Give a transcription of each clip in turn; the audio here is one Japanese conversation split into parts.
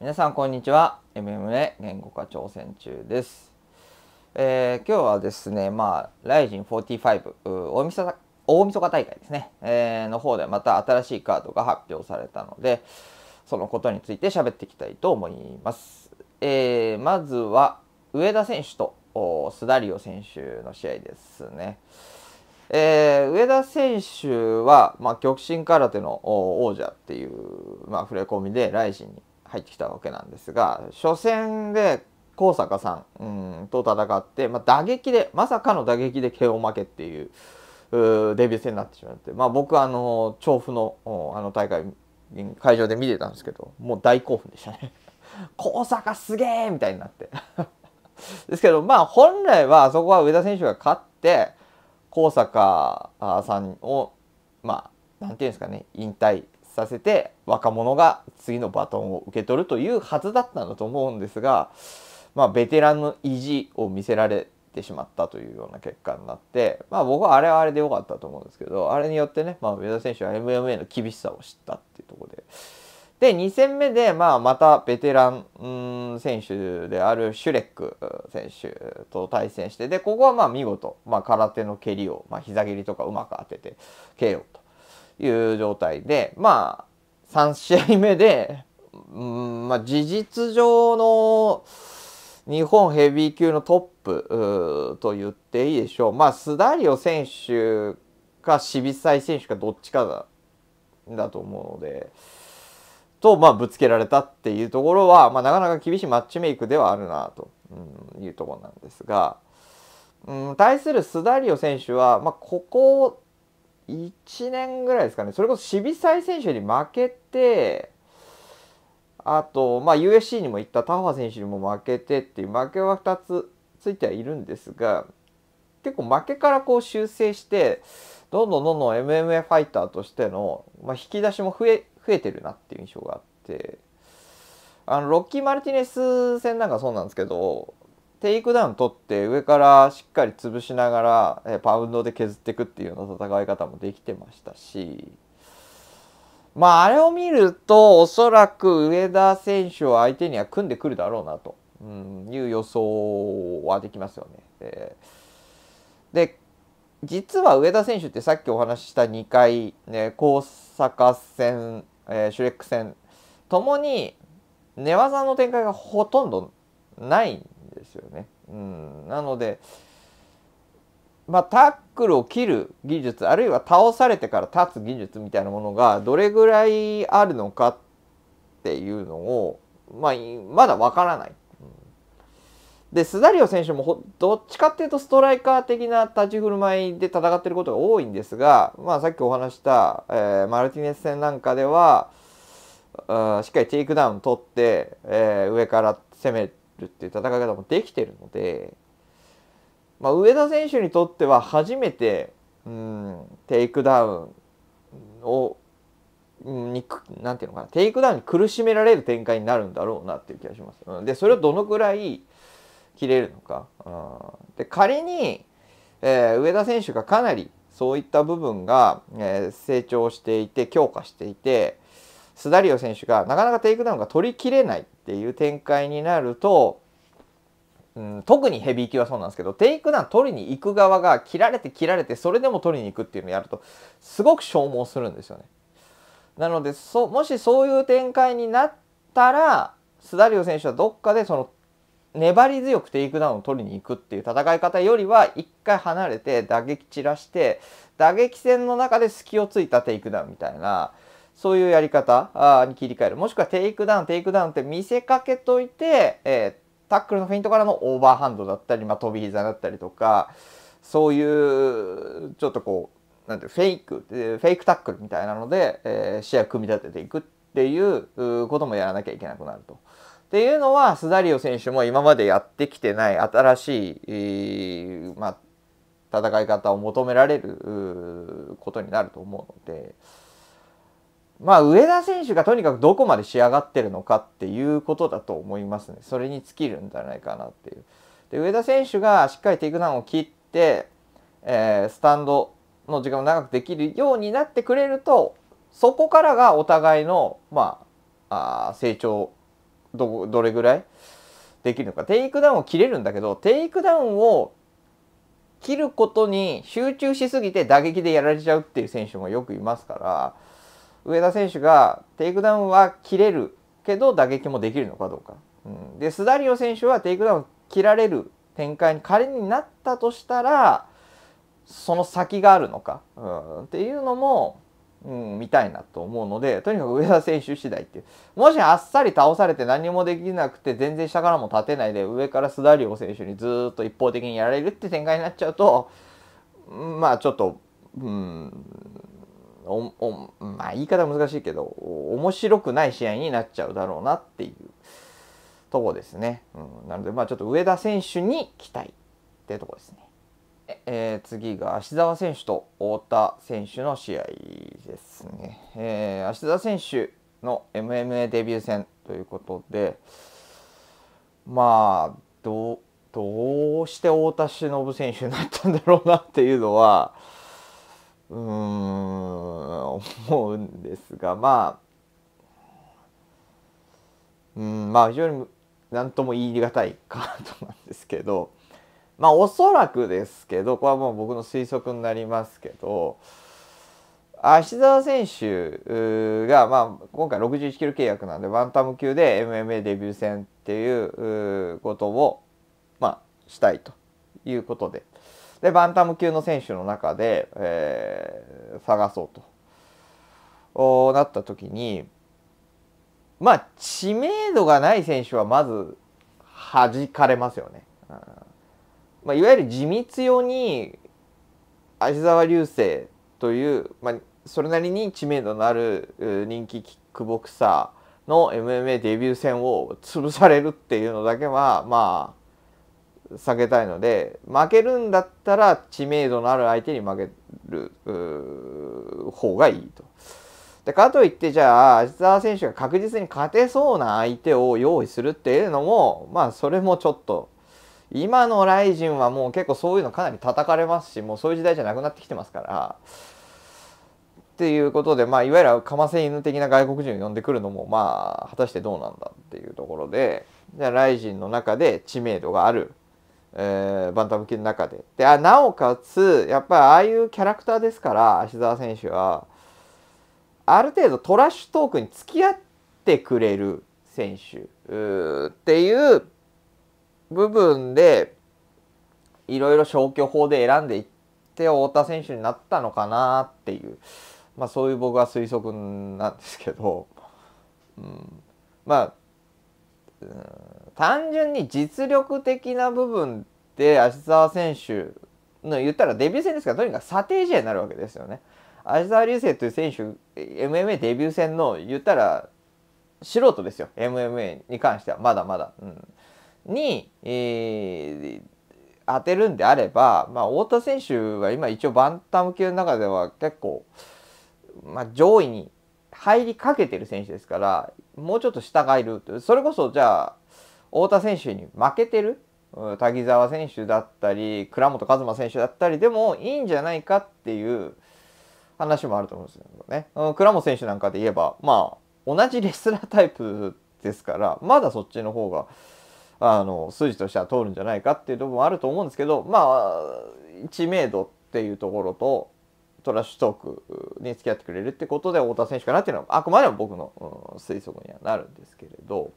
皆さんこんにちは MMA 言語化挑戦中です、えー、今日はですねまあ r y z e n 4 5大晦日大晦日大会ですね、えー、の方でまた新しいカードが発表されたのでそのことについて喋っていきたいと思います、えー、まずは上田選手と須田リオ選手の試合ですねえー、上田選手は、まあ、極真空手の王者っていう、まあ、触れ込みでライジンに入ってきたわけなんですが初戦で高坂さんうんと戦って、まあ、打撃でまさかの打撃で慶応負けっていうデビュー戦になってしまって、まあ、僕あの調布のあの大会会場で見てたんですけどもう大興奮でしたね高 坂すげえみたいになって ですけどまあ本来はそこは上田選手が勝って高坂さんをまあなんていうんですかね引退させて若者が次のバトンを受け取るというはずだったんだと思うんですが、まあ、ベテランの意地を見せられてしまったというような結果になって、まあ、僕はあれはあれで良かったと思うんですけどあれによってね、まあ、上田選手は MMA の厳しさを知ったっていうところで。で2戦目で、まあ、またベテラン選手であるシュレック選手と対戦してでここはまあ見事、まあ、空手の蹴りを、まあ、膝蹴りとかうまく当てて KO という状態で、まあ、3試合目で、うん、まあ、事実上の日本ヘビー級のトップと言っていいでしょう。まあ、スダリオ選手か、シビサイ選手か、どっちかだだと思うので、と、まあ、ぶつけられたっていうところは、まあ、なかなか厳しいマッチメイクではあるなと、うん、いうところなんですが、うん、対するスダリオ選手は、まあ、ここ1年ぐらいですかねそれこそ渋沢選手に負けてあと、まあ、USC にも行ったタファ選手にも負けてっていう負けは2つついてはいるんですが結構負けからこう修正してどんどんどんどん MMA ファイターとしての、まあ、引き出しも増え増えてるなっていう印象があってあのロッキー・マルティネス戦なんかそうなんですけどテイクダウン取って上からしっかり潰しながらパウンドで削っていくっていうような戦い方もできてましたしまああれを見るとおそらく上田選手を相手には組んでくるだろうなという予想はできますよね。で実は上田選手ってさっきお話しした2回、ね、高坂戦、えー、シュレック戦ともに寝技の展開がほとんどないんですよね。うん、なので、まあ、タックルを切る技術あるいは倒されてから立つ技術みたいなものがどれぐらいあるのかっていうのを、まあ、まだわからない。でスダリオ選手もどっちかっていうとストライカー的な立ち振る舞いで戦ってることが多いんですが、まあ、さっきお話した、えー、マルティネス戦なんかではしっかりテイクダウン取って、えー、上から攻めるっていう戦い方もできてるので、まあ、上田選手にとっては初めて、うん、テイクダウンをになんていうのかなテイクダウンに苦しめられる展開になるんだろうなっていう気がします。うん、でそれをどのくらい切れるのか。うん、で仮に、えー、上田選手がかなりそういった部分が、えー、成長していて強化していて、スダリオ選手がなかなかテイクダウンが取りきれないっていう展開になると、うん、特にヘビー級はそうなんですけどテイクダウン取りに行く側が切られて切られてそれでも取りに行くっていうのをやるとすごく消耗するんですよね。なのでそもしそういう展開になったらスダリオ選手はどっかでその粘り強くテイクダウンを取りに行くっていう戦い方よりは一回離れて打撃散らして打撃戦の中で隙を突いたテイクダウンみたいなそういうやり方に切り替える。もしくはテイクダウン、テイクダウンって見せかけといて、えー、タックルのフェイントからのオーバーハンドだったり、まあ、飛び膝だったりとか、そういう、ちょっとこう、なんてフェイク、フェイクタックルみたいなので、えー、試合組み立てていくっていうこともやらなきゃいけなくなると。っていうのは、スダリオ選手も今までやってきてない新しい、まあ、戦い方を求められることになると思うので、まあ、上田選手がとにかくどこまで仕上がってるのかっていうことだと思いますね。それに尽きるんじゃないかなっていう。で、上田選手がしっかりテイクダウンを切って、えー、スタンドの時間を長くできるようになってくれると、そこからがお互いの、まあ、あ成長ど、どれぐらいできるのか。テイクダウンを切れるんだけど、テイクダウンを切ることに集中しすぎて打撃でやられちゃうっていう選手もよくいますから、上田選手がテイクダウンは切れるけど打撃もできるのかどうか。うん、でスダリオ選手はテイクダウン切られる展開に仮になったとしたらその先があるのか、うん、っていうのも、うん、見たいなと思うのでとにかく上田選手次第っていうもしあっさり倒されて何もできなくて全然下からも立てないで上からスダリオ選手にずっと一方的にやられるって展開になっちゃうとまあちょっと、うん、おおまあ言い方難しいけど面白くない試合になっちゃうだろうなっていうとこですね、うん、なのでまあちょっと上田選手に期待っていうとこですねえー、次が芦澤選手と太田選手の試合ですね、えー、芦澤選手の MMA デビュー戦ということでまあどうして太田忍選手になったんだろうなっていうのはうーん思うんですがまあうんまあ非常に何とも言い難いカードなんですけどまあおそらくですけどこれはもう僕の推測になりますけど芦澤選手が、まあ、今回61キロ契約なんでバンタム級で MMA デビュー戦っていうことを、まあ、したいということででバンタム級の選手の中で、えー、探そうとなった時にまあ知名度がない選手はまず弾かれますよね。うん、まあ、いわゆる地道用に芦沢流星という、まあ、それなりに知名度のある人気キックボクサーの MMA デビュー戦を潰されるっていうのだけはまあ避けたいので負けるんだったら知名度のある相手に負ける方がいいと。でかといってじゃあ芦澤選手が確実に勝てそうな相手を用意するっていうのもまあそれもちょっと今のライジンはもう結構そういうのかなり叩かれますしもうそういう時代じゃなくなってきてますから。っていうことで、まあ、いわゆるかませ犬的な外国人を呼んでくるのもまあ果たしてどうなんだっていうところでじゃあライジンの中で知名度があるえー、バンタム級の中でであなおかつやっぱりああいうキャラクターですから芦澤選手はある程度トラッシュトークに付き合ってくれる選手っていう部分でいろいろ消去法で選んでいって太田選手になったのかなっていう、まあ、そういう僕は推測なんですけど、うん、まあ、うん単純に実力的な部分で芦澤選手の言ったらデビュー戦ですからとにかく査定試合になるわけですよね。芦澤流星という選手 MMA デビュー戦の言ったら素人ですよ MMA に関してはまだまだ。うん、に、えー、当てるんであれば、まあ、太田選手は今一応バンタム級の中では結構、まあ、上位に入りかけてる選手ですからもうちょっと下がいるそれこそじゃあ太田選手に負けてる滝沢選手だったり倉本和真選手だったりでもいいんじゃないかっていう話もあると思うんですよね。倉本選手なんかで言えばまあ同じレスラータイプですからまだそっちの方があの数字としては通るんじゃないかっていう部分もあると思うんですけどまあ知名度っていうところとトラッシュトークに付き合ってくれるってことで太田選手かなっていうのはあくまでも僕の、推測にはなるんですけれど。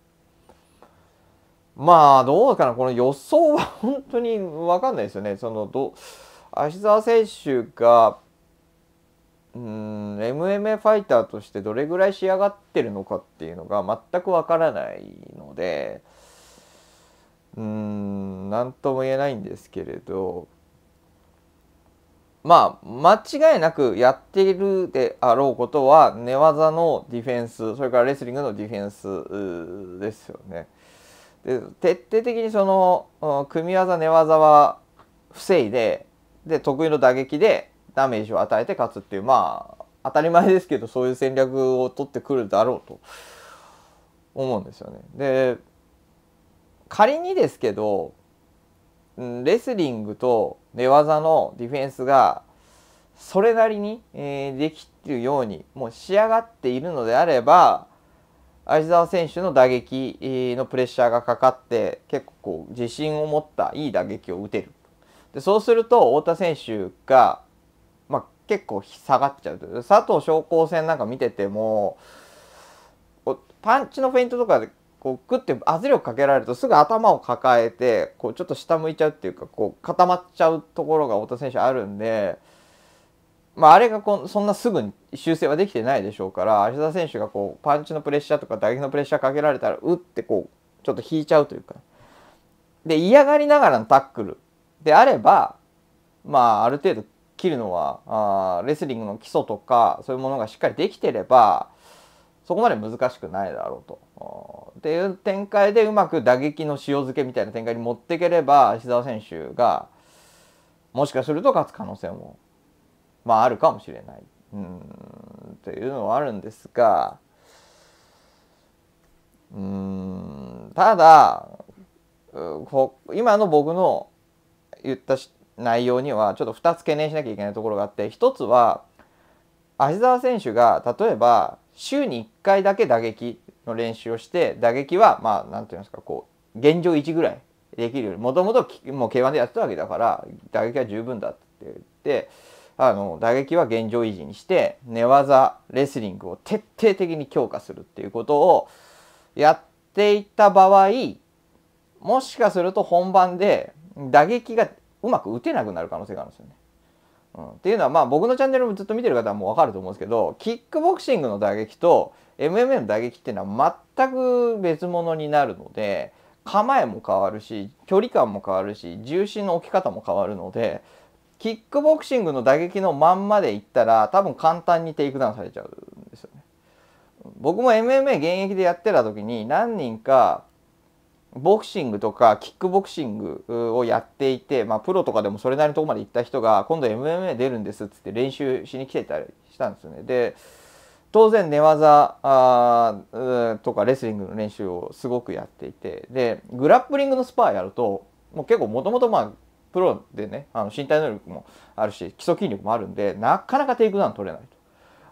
まあ、どうかな、この予想は本当に分かんないですよね。そのど芦澤選手がうん MMA ファイターとしてどれぐらい仕上がってるのかっていうのが全くわからないのでうん何とも言えないんですけれどまあ間違いなくやっているであろうことは寝技のディフェンスそれからレスリングのディフェンスですよね。で徹底的にその組み技寝技は防いでで得意の打撃でダメージを与えて勝つっていうまあ当たり前ですけどそういう戦略を取ってくるだろうと思うんですよね。で仮にですけどレスリングと寝技のディフェンスがそれなりに、えできるようにもう仕上がっているのであれば相澤選手の打撃のプレッシャーがかかって結構こう自信を持ったいい打撃を打てるでそうすると太田選手が、まあ、結構下がっちゃうと佐藤昇工戦なんか見ててもパンチのフェイントとかでこうグッて圧力かけられるとすぐ頭を抱えてこうちょっと下向いちゃうっていうかこう固まっちゃうところが太田選手あるんで。まあ、あれがこそんなすぐに修正はできてないでしょうから芦田選手がこうパンチのプレッシャーとか打撃のプレッシャーかけられたらうってこうちょっと引いちゃうというかで嫌がりながらのタックルであれば、まあ、ある程度切るのはあレスリングの基礎とかそういうものがしっかりできてればそこまで難しくないだろうと。っていう展開でうまく打撃の塩漬けみたいな展開に持っていければ芦澤選手がもしかすると勝つ可能性もまああるかもしれない、うん、というのはあるんですが、うん、ただ、今の僕の言った内容にはちょっと2つ懸念しなきゃいけないところがあって1つは芦澤選手が例えば週に1回だけ打撃の練習をして打撃はまあ何て言うんですかこう現状1ぐらいできるよに、もともともう K1 でやってたわけだから打撃は十分だって言ってあの打撃は現状維持にして寝技レスリングを徹底的に強化するっていうことをやっていた場合もしかすると本番で打撃がうまく打てなくなる可能性があるんですよね。うん、っていうのはまあ僕のチャンネルもずっと見てる方はもう分かると思うんですけどキックボクシングの打撃と MMA の打撃っていうのは全く別物になるので構えも変わるし距離感も変わるし重心の置き方も変わるので。キックボクシングの打撃のまんまでいったら多分簡単にテイクダウンされちゃうんですよね。僕も MMA 現役でやってた時に何人かボクシングとかキックボクシングをやっていて、まあ、プロとかでもそれなりのとこまで行った人が今度 MMA 出るんですっつって練習しに来てたりしたんですよね。で当然寝技あとかレスリングの練習をすごくやっていてでグラップリングのスパーやるともう結構もともとまあプロでねあの身体能力もあるし基礎筋力もあるんでなかなかテイクダウン取れない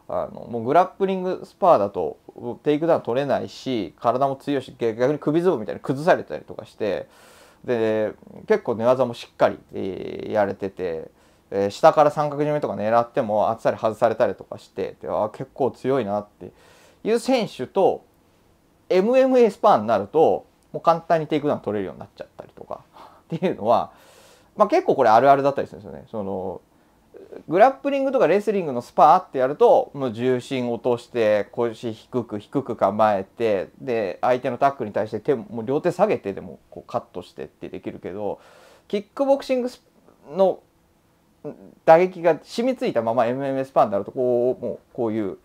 とあのもうグラップリングスパーだとテイクダウン取れないし体も強いし逆に首相撲みたいに崩されたりとかしてで結構寝技もしっかり、えー、やれてて。え下から三角締めとか狙ってもあっさり外されたりとかしてであ結構強いなっていう選手と MMA スパーになるともう簡単にテイクダウン取れるようになっちゃったりとかっていうのはまあ、結構これあるあるだったりするんですよね。そのグラップリングとかレスリングのスパーってやるともう重心落として腰低く低く構えてで相手のタックに対して手も両手下げてでもこうカットしてってできるけどキックボクシングの打撃が染みついたまま MMA スパになるとこうもうこういう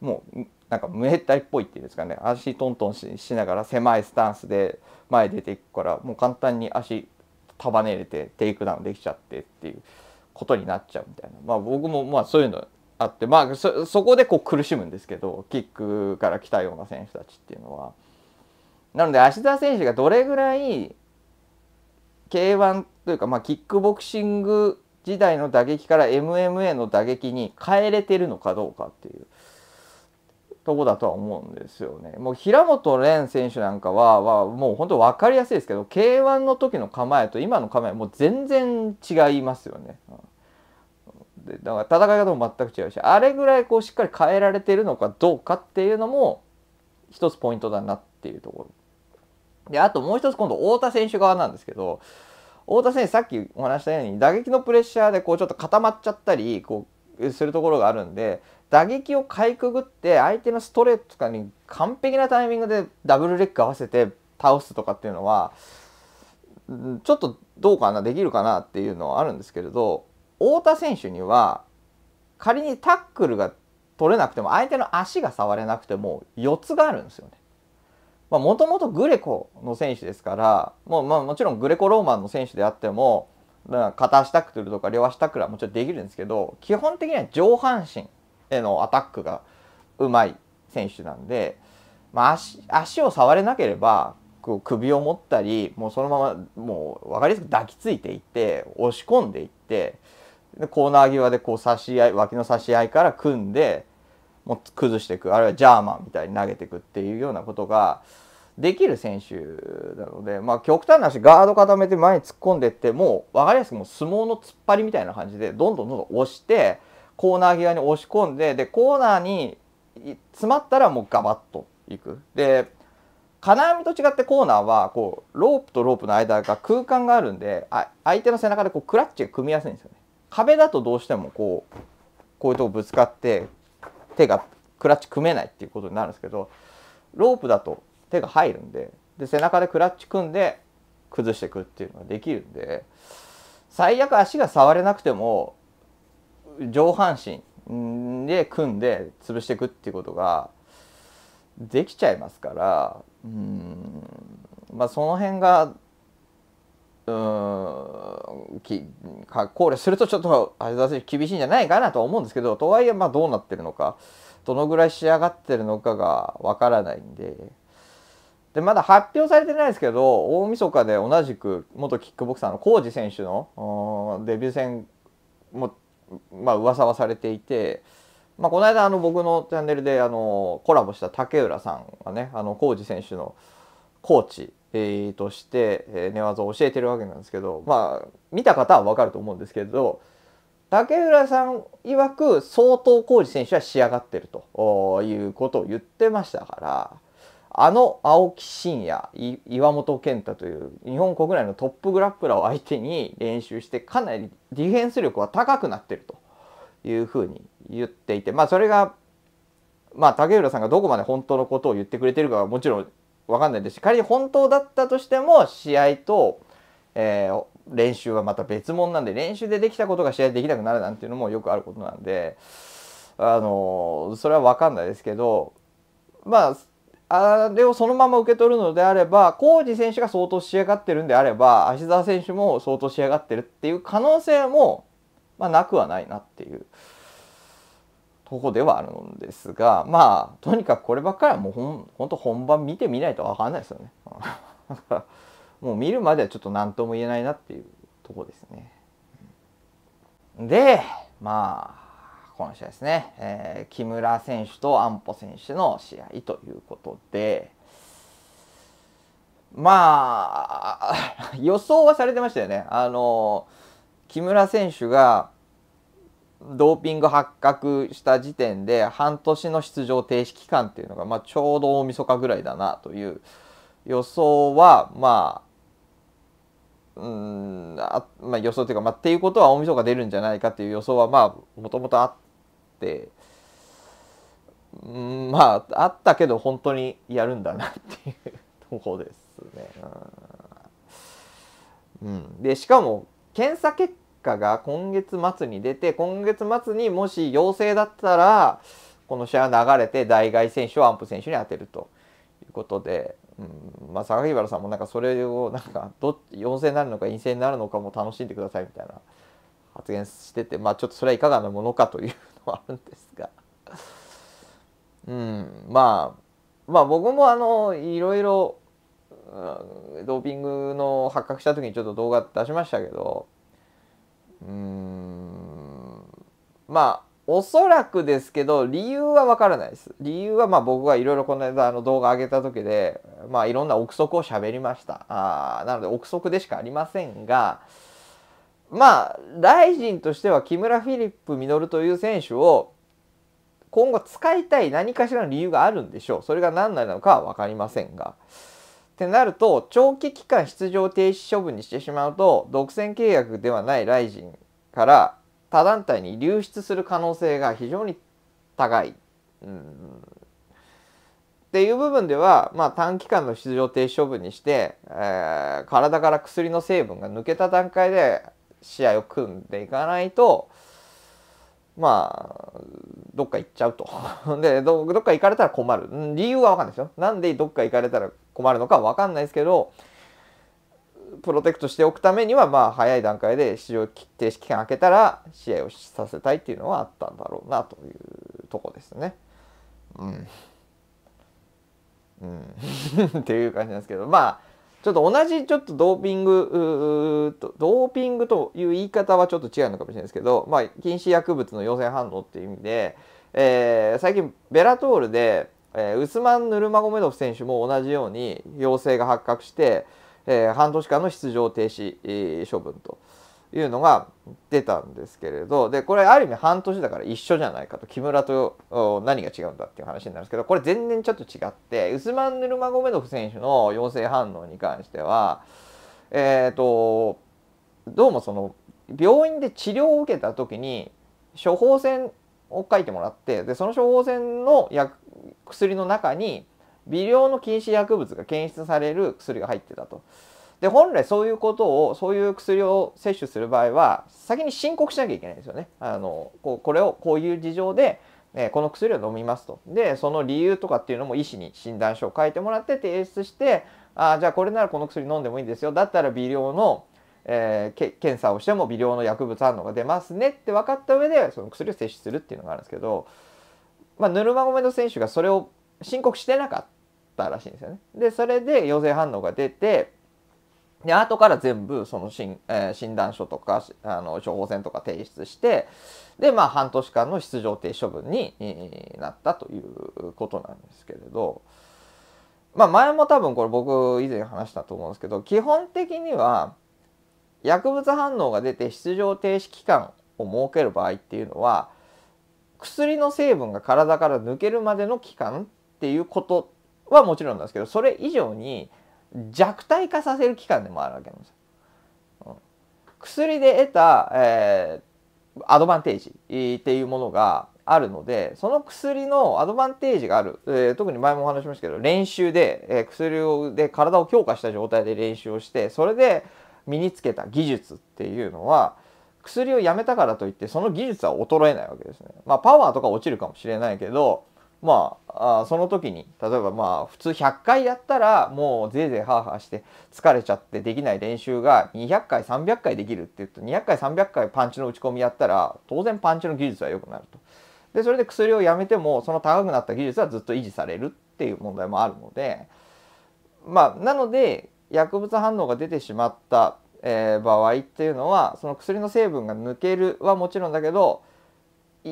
もうなんかヘッダイっぽいっていうんですかね足トントンしながら狭いスタンスで前出ていくからもう簡単に足束ねれてテイクダウンできちゃってっていうことになっちゃうみたいなまあ僕もまあそういうのあってまあそそこでこう苦しむんですけどキックから来たような選手たちっていうのは。なので芦田選手がどれぐらい k 1というか、まあ、キックボクシング時代の打撃から MMA の打撃に変えれてるのかどうかっていうとこだとは思うんですよね。もう平本蓮選手なんかははもう本当分かりやすいですけど k 1の時の構えと今の構えもう全然違いますよね。でだから戦い方も全く違うしあれぐらいこうしっかり変えられてるのかどうかっていうのも一つポイントだなっていうところ。であともう一つ今度太田選手側なんですけど太田選手さっきお話したように打撃のプレッシャーでこうちょっと固まっちゃったりこうするところがあるんで打撃をかいくぐって相手のストレートとかに完璧なタイミングでダブルレッグ合わせて倒すとかっていうのはちょっとどうかなできるかなっていうのはあるんですけれど太田選手には仮にタックルが取れなくても相手の足が触れなくても4つがあるんですよね。もともとグレコの選手ですからもう、まあ、もちろんグレコローマンの選手であっても片足タックルとか両足タックルはもちろんできるんですけど基本的には上半身へのアタックがうまい選手なんで、まあ足、足を触れなければこう首を持ったりもうそのままもう分かりやすく抱きついていって押し込んでいってでコーナー際でこう差し合い脇の差し合いから組んでもう崩していくあるいはジャーマンみたいに投げていくっていうようなことができる選手なので、まあ、極端な話ガード固めて前に突っ込んでってもう分かりやすくもう相撲の突っ張りみたいな感じでどんどんどんどん押して。コーナー際に押し込んででコーナーに詰まったらもうガバッといく。で金網と違ってコーナーはこうロープとロープの間が空間があるんであ相手の背中でこうクラッチが組みやすいんですよね。壁だとどうしてもこうこういうとこぶつかって手がクラッチ組めないっていうことになるんですけどロープだと手が入るんでで背中でクラッチ組んで崩していくっていうのができるんで最悪足が触れなくても上半身で組んで潰していくっていうことができちゃいますからうんまあその辺がうんき考慮するとちょっと相澤選手厳しいんじゃないかなとは思うんですけどとはいえまあどうなってるのかどのぐらい仕上がってるのかがわからないんで。でまだ発表されてないですけど大晦日で同じく元キックボクサーの浩二選手のデビュー戦もまあ噂はされていて、まあ、この間あの僕のチャンネルであのコラボした竹浦さんがねあの浩二選手のコーチ、として、え寝技を教えてるわけなんですけどまあ見た方は分かると思うんですけど竹浦さん曰く相当浩二選手は仕上がってるということを言ってましたから。あの青木真也、岩本健太という日本国内のトップグラップラーを相手に練習してかなりディフェンス力は高くなってるというふうに言っていて、まあ、それが、まあ、竹浦さんがどこまで本当のことを言ってくれてるかはもちろん分かんないですし仮に本当だったとしても試合と、えー、練習はまた別物なんで練習でできたことが試合できなくなるなんていうのもよくあることなんで、あのー、それは分かんないですけどまああれをそのまま受け取るのであれば浩ジ選手が相当仕上がってるんであれば芦澤選手も相当仕上がってるっていう可能性も、まあ、なくはないなっていうとこではあるんですがまあとにかくこればっかりはもうほん本当本番見てみないと分かんないですよね。もう見るまではちょっと何とも言えないなっていうとこですね。でまあこの試合ですね、えー、木村選手と安保選手の試合ということで、まあ、予想はされてましたよね。あの木村選手がドーピング発覚した時点で半年の出場停止期間っていうのが、まあ、ちょうど大晦日ぐらいだなという予想はまあうんあまあ予想というか、まあ、っていうことは大晦日出るんじゃないかっていう予想はまあもともとあっってうんまああったけど本当にやるんだなっていうとこですね。うん、でしかも検査結果が今月末に出て今月末にもし陽性だったらこの試合は流れて代替選手をアンプ選手に当てるということで、うんまあ、榊原さんもなんかそれをなんかど陽性になるのか陰性になるのかも楽しんでくださいみたいな発言してて、まあ、ちょっとそれはいかがなものかというもあるんですが、うん、まあまあ僕もあのいろいろドーピングの発覚した時にちょっと動画出しましたけどうんまあおそらくですけど理由はわからないです理由はまあ僕がいろいろこの間あの動画上げた時でまあいろんな憶測を喋りましたあなので憶測でしかありませんがまあ、ライジンとしては木村フィリップ・ミという選手を今後使いたい何かしらの理由があるんでしょう。それが何なのかは分かりませんが。ってなると、長期期間出場停止処分にしてしまうと、独占契約ではないライジンから他団体に流出する可能性が非常に高い。うんっていう部分では、まあ、短期間の出場停止処分にして、えー、体から薬の成分が抜けた段階で試合を組んでいかないとまあどっか行っちゃうと でどっか行かれたら困る理由はわかんないですよなんでどっか行かれたら困るのかわかんないですけどプロテクトしておくためにはまあ早い段階で出場停止期間開けたら試合をさせたいっていうのはあったんだろうなというとこですね。うん、うん、っていう感じなんですけどまあちょっと同じちょっとドーピングと、ドーピングという言い方はちょっと違うのかもしれないですけど、まあ、禁止薬物の陽性反応っていう意味で、えー、最近ベラトールで、えー、ウスマン・ヌルマゴメドフ選手も同じように陽性が発覚して、えー、半年間の出場停止、えー、処分と。いうのが出たんですけれどでこれある意味半年だから一緒じゃないかと木村と何が違うんだっていう話になるんですけどこれ全然ちょっと違ってウスマン・ヌルマゴメドフ選手の陽性反応に関してはえっ、ー、とどうもその病院で治療を受けた時に処方箋を書いてもらってでその処方箋の薬薬の中に微量の禁止薬物が検出される薬が入ってたと。で本来そういうことをそういう薬を摂取する場合は先に申告しなきゃいけないんですよね。あのここれをこういう事情で、えこの薬を飲みますと。でその理由とかっていうのも医師に診断書を書いてもらって提出してあじゃあこれならこの薬飲んでもいいんですよだったら微量の、えー、検査をしても微量の薬物反応が出ますねって分かった上でその薬を摂取するっていうのがあるんですけど、まあ、ヌルマゴメド選手がそれを申告してなかったらしいんですよね。でそれで陽性反応が出てで後から全部そのしん、えー、診断書とかあの処方箋とか提出してで、まあ、半年間の出場停止処分になったということなんですけれど、まあ、前も多分これ僕以前話したと思うんですけど基本的には薬物反応が出て出場停止期間を設ける場合っていうのは薬の成分が体から抜けるまでの期間っていうことはもちろんなんですけどそれ以上に弱体化させる期間でもあるわけなんですよ。うん、薬で得た、えー、アドバンテージっていうものがあるのでその薬のアドバンテージがある、えー、特に前もお話しましたけど練習で、えー、薬をで体を強化した状態で練習をしてそれで身につけた技術っていうのは薬をやめたからといってその技術は衰えないわけですね。まあ、パワーとか落ちるかもしれないけどまあ、あその時に例えばまあ普通100回やったらもうぜいぜいハーハーして疲れちゃってできない練習が200回300回できるって言うと200回300回パンチの打ち込みやったら当然パンチの技術は良くなると。でそれで薬をやめてもその高くなった技術はずっと維持されるっていう問題もあるのでまあなので薬物反応が出てしまった、えー、場合っていうのはその薬の成分が抜けるはもちろんだけど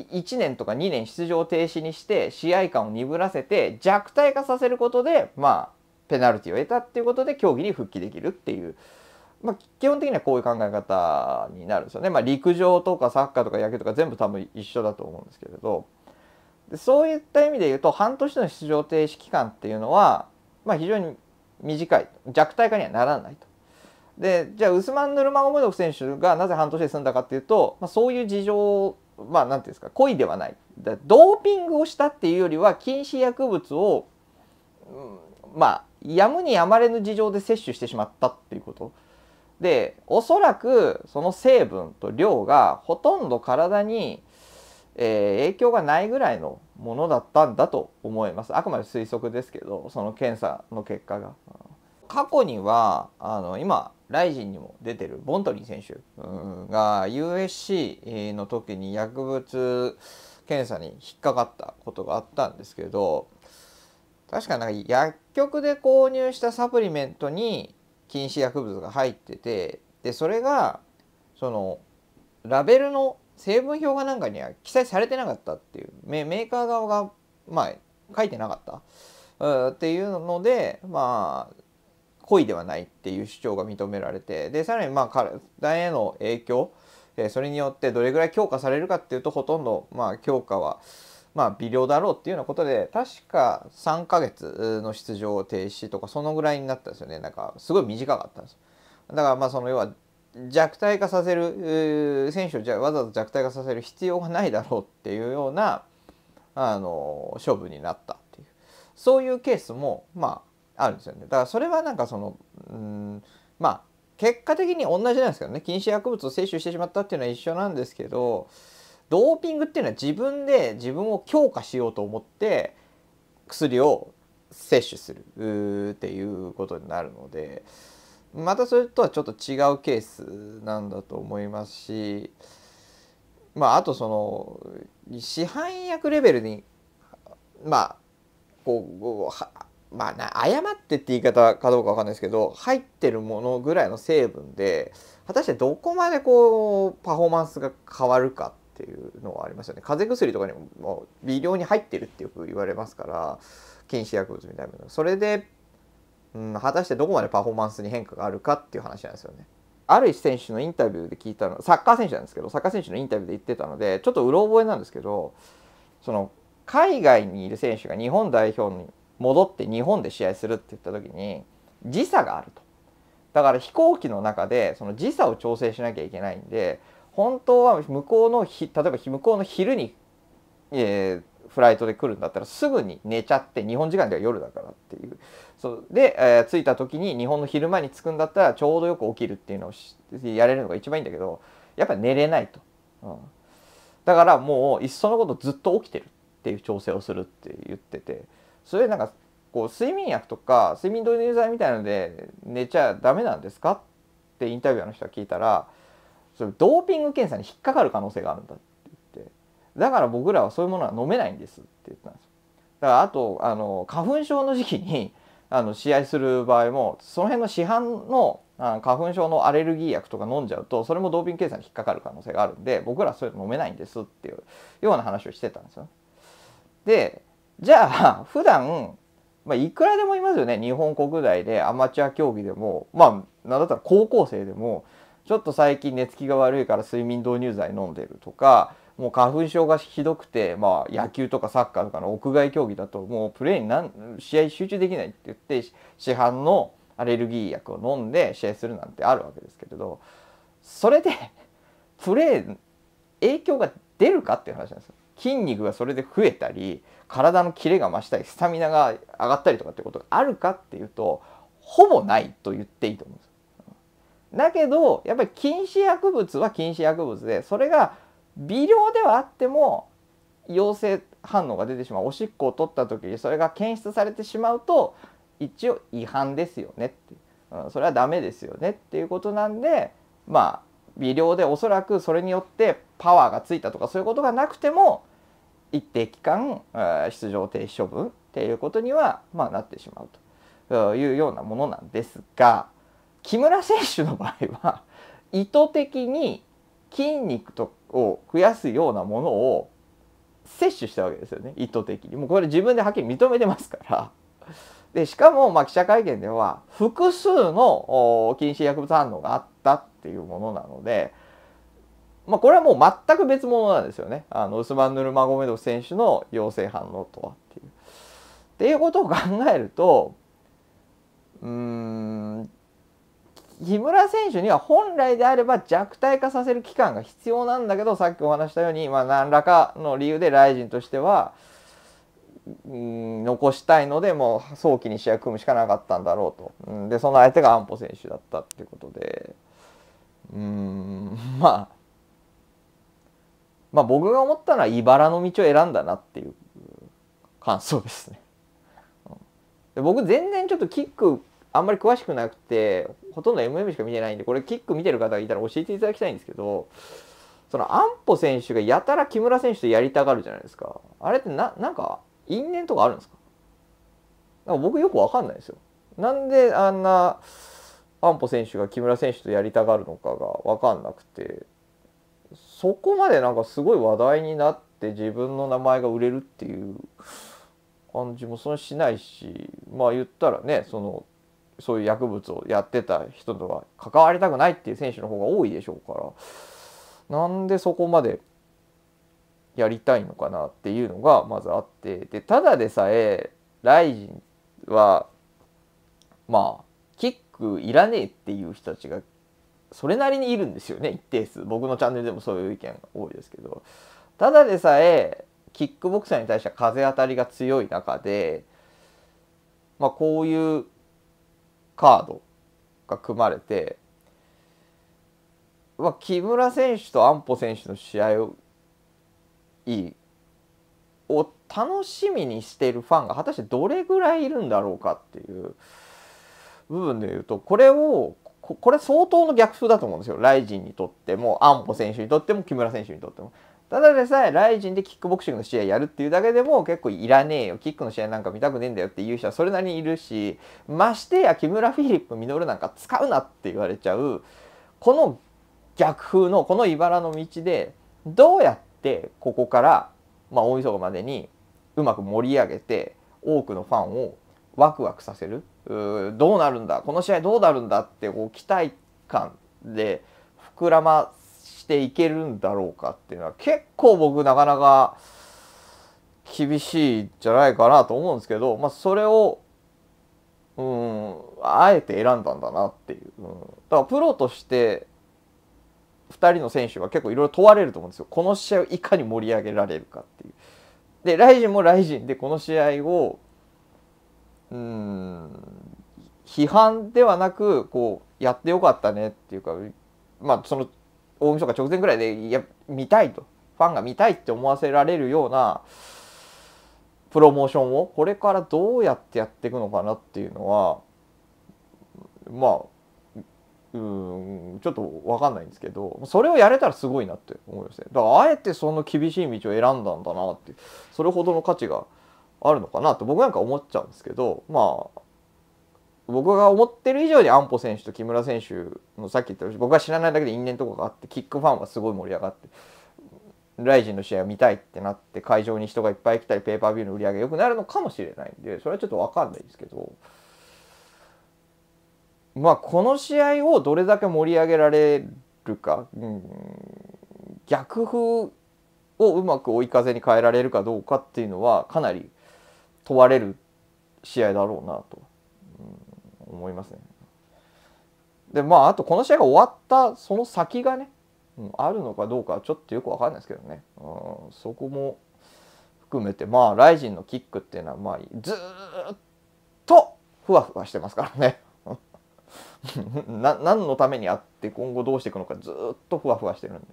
1年とか2年出場停止にして試合感を鈍らせて弱体化させることでまあペナルティを得たっていうことで競技に復帰できるっていう、まあ、基本的にはこういう考え方になるんですよね。まあ、陸上とかサッカーとか野球とか全部多分一緒だと思うんですけれどでそういった意味で言うと半年の出場停止期間っていうのは、まあ、非常に短い弱体化にはならないと。でじゃあウスマン・ヌルマゴムドフ選手がなぜ半年で済んだかっていうと、まあ、そういう事情まあ何ていうんですか故意ではないドーピングをしたっていうよりは禁止薬物を、うん、まあやむにやまれぬ事情で摂取してしまったっていうことでおそらくその成分と量がほとんど体に、えー、影響がないぐらいのものだったんだと思いますあくまで推測ですけどその検査の結果が。過去にはあの今ライジンにも出てるボントリー選手が USC の時に薬物検査に引っかかったことがあったんですけど確かなんか薬局で購入したサプリメントに禁止薬物が入っててでそれがそのラベルの成分表がなんかには記載されてなかったっていうメーカー側がまあ書いてなかったっていうのでまあ故意ではないっていう主張が認められてでさらにまあ体への影響それによってどれぐらい強化されるかっていうとほとんどまあ強化はまあ微量だろうっていうようなことで確か3ヶ月の出場停止とかそのぐらいになったんですよねなんかすごい短かったんですだからまあその要は弱体化させる選手をじゃわざわざ弱体化させる必要がないだろうっていうようなあの処分になったっていうそういうケースもまああるんですよね。だからそれはなんかそのうんまあ結果的に同じなんですけどね禁止薬物を摂取してしまったっていうのは一緒なんですけどドーピングっていうのは自分で自分を強化しようと思って薬を摂取するっていうことになるのでまたそれとはちょっと違うケースなんだと思いますしまああとその市販薬レベルにまあこうまあ誤ってって言い方かどうかわかんないですけど入ってるものぐらいの成分で果たしてどこまでこうパフォーマンスが変わるかっていうのはありますよね風邪薬とかにも微量に入ってるってよく言われますから禁止薬物みたいなそれで、うん、果たしてどこまでパフォーマンスに変化があるかっていう話なんですよね。ある選手のインタビューで聞いたのサッカー選手なんですけどサッカー選手のインタビューで言ってたのでちょっとうろ覚えなんですけどその海外にいる選手が日本代表に戻って日本で試合するって言った時に時差があるとだから飛行機の中でその時差を調整しなきゃいけないんで本当は向こうの日例えば向こうの昼に、えー、フライトで来るんだったらすぐに寝ちゃって日本時間では夜だからっていうそうで、えー、着いた時に日本の昼間に着くんだったらちょうどよく起きるっていうのをやれるのが一番いいんだけどやっぱり寝れないと、うん、だからもういっそのことずっと起きてるっていう調整をするって言ってて。それなんかこう睡眠薬とか睡眠導入剤みたいので寝ちゃダメなんですかってインタビュアーの人は聞いたらそれドーピング検査に引っかかる可能性があるんだって言ってだから僕らはそういうものは飲めないんですって言ったんですよだからあとあの花粉症の時期にあの試合する場合もその辺の市販の花粉症のアレルギー薬とか飲んじゃうとそれもドーピング検査に引っかかる可能性があるんで僕らはそういうの飲めないんですっていうような話をしてたんですよ。でじゃあ普段まあ、いくらでもいますよね日本国内でアマチュア競技でもまあなんだったら高校生でもちょっと最近寝つきが悪いから睡眠導入剤飲んでるとかもう花粉症がひどくて、まあ、野球とかサッカーとかの屋外競技だともうプレーになん試合集中できないって言って市販のアレルギー薬を飲んで試合するなんてあるわけですけれどそれでプレー影響が出るかっていう話なんですよ。筋肉がそれで増えたり体のキレが増したりスタミナが上がったりとかってことがあるかっていうとほぼないと言っていいと思うんです。だけどやっぱり禁止薬物は禁止薬物でそれが微量ではあっても陽性反応が出てしまうおしっこを取った時にそれが検出されてしまうと一応違反ですよねって、うん、それはダメですよねっていうことなんでまあ微量でおそらくそれによってパワーがついたとかそういうことがなくても一定期間出場停止処分っていうことには、まあ、なってしまうというようなものなんですが木村選手の場合は意図的に筋肉とを増やすようなものを摂取したわけですよね意図的にもうこれ自分ではっきり認めてますからでしかもま記者会見では複数の禁止薬物反応があったっていうものなのでまあ、これはもう全く別物なんですよね。あのウスマン・ヌルマゴメドフ選手の陽性反応とはっていう。っていうことを考えるとうん木村選手には本来であれば弱体化させる期間が必要なんだけどさっきお話したように、まあ、何らかの理由でライジンとしてはうん残したいのでもう早期に試合組むしかなかったんだろうと。でその相手が安保選手だったっていうことでうん まあまあ僕が思ったのは茨の道を選んだなっていう感想ですね。で僕全然ちょっとキックあんまり詳しくなくてほとんど MM しか見てないんでこれキック見てる方がいたら教えていただきたいんですけどその安保選手がやたら木村選手とやりたがるじゃないですかあれってななんか因縁とかあるんですかなんか僕よくわかんないですよ。なんであんな安保選手が木村選手とやりたがるのかが分かんなくてそこまでなんかすごい話題になって自分の名前が売れるっていう感じもそしないしまあ言ったらねそのそういう薬物をやってた人とは関わりたくないっていう選手の方が多いでしょうからなんでそこまでやりたいのかなっていうのがまずあってでただでさえライジンはまあキックいらねえっていう人たちがそれなりにいるんですよね一定数僕のチャンネルでもそういう意見多いですけどただでさえキックボクサーに対しては風当たりが強い中で、まあ、こういうカードが組まれて、まあ、木村選手と安保選手の試合をいいを楽しみにしているファンが果たしてどれぐらいいるんだろうかっていう部分で言うとこれをこれ相当の逆風だと思うんですよ。ライジンにとっても、安保選手にとっても、木村選手にとっても。ただでさえ、ライジンでキックボクシングの試合やるっていうだけでも、結構いらねえよ、キックの試合なんか見たくねえんだよっていう人はそれなりにいるし、ましてや、木村フィリップ稔なんか使うなって言われちゃう、この逆風の、この茨の道で、どうやってここから、まあ、大晦日までにうまく盛り上げて、多くのファンをワクワクさせるどうなるんだこの試合どうなるんだってこう期待感で膨らましていけるんだろうかっていうのは結構僕なかなか厳しいんじゃないかなと思うんですけど、まあ、それをうんあえて選んだんだなっていう、うん、だからプロとして2人の選手は結構いろいろ問われると思うんですよこの試合をいかに盛り上げられるかっていう。でライジンもライジンでこの試合をうん批判ではなくこうやってよかったねっていうかまあその大晦日直前ぐらいでいや見たいとファンが見たいって思わせられるようなプロモーションをこれからどうやってやっていくのかなっていうのはまあうんちょっと分かんないんですけどそれをやれたらすごいなって思いますねだからあえてその厳しい道を選んだんだなってそれほどの価値があるのかなと僕なんか思っちゃうんですけどまあ僕が思ってる以上に安保選手と木村選手のさっき言った僕が知らないだけで因縁とかがあってキックファンはすごい盛り上がってライジンの試合を見たいってなって会場に人がいっぱい来たりペーパービューの売り上げ良くなるのかもしれないんでそれはちょっと分かんないですけどまあこの試合をどれだけ盛り上げられるか、うん、逆風をうまく追い風に変えられるかどうかっていうのはかなり問われる試合だろうなと、うん、思いますね。でまああとこの試合が終わったその先がね、うん、あるのかどうかちょっとよく分かんないですけどね、うん、そこも含めてまあライジンのキックっていうのはまあずっとふわふわしてますからね。な何のためにあって今後どうしていくのかずっとふわふわしてるんで、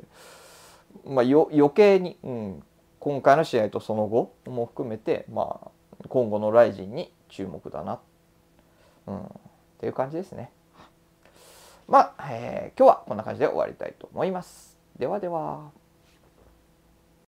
まあ、余計に、うん、今回の試合とその後も含めて、まあ今後のライジンに注目だな、うん、っていう感じですね。まあ、えー、今日はこんな感じで終わりたいと思います。ではでは。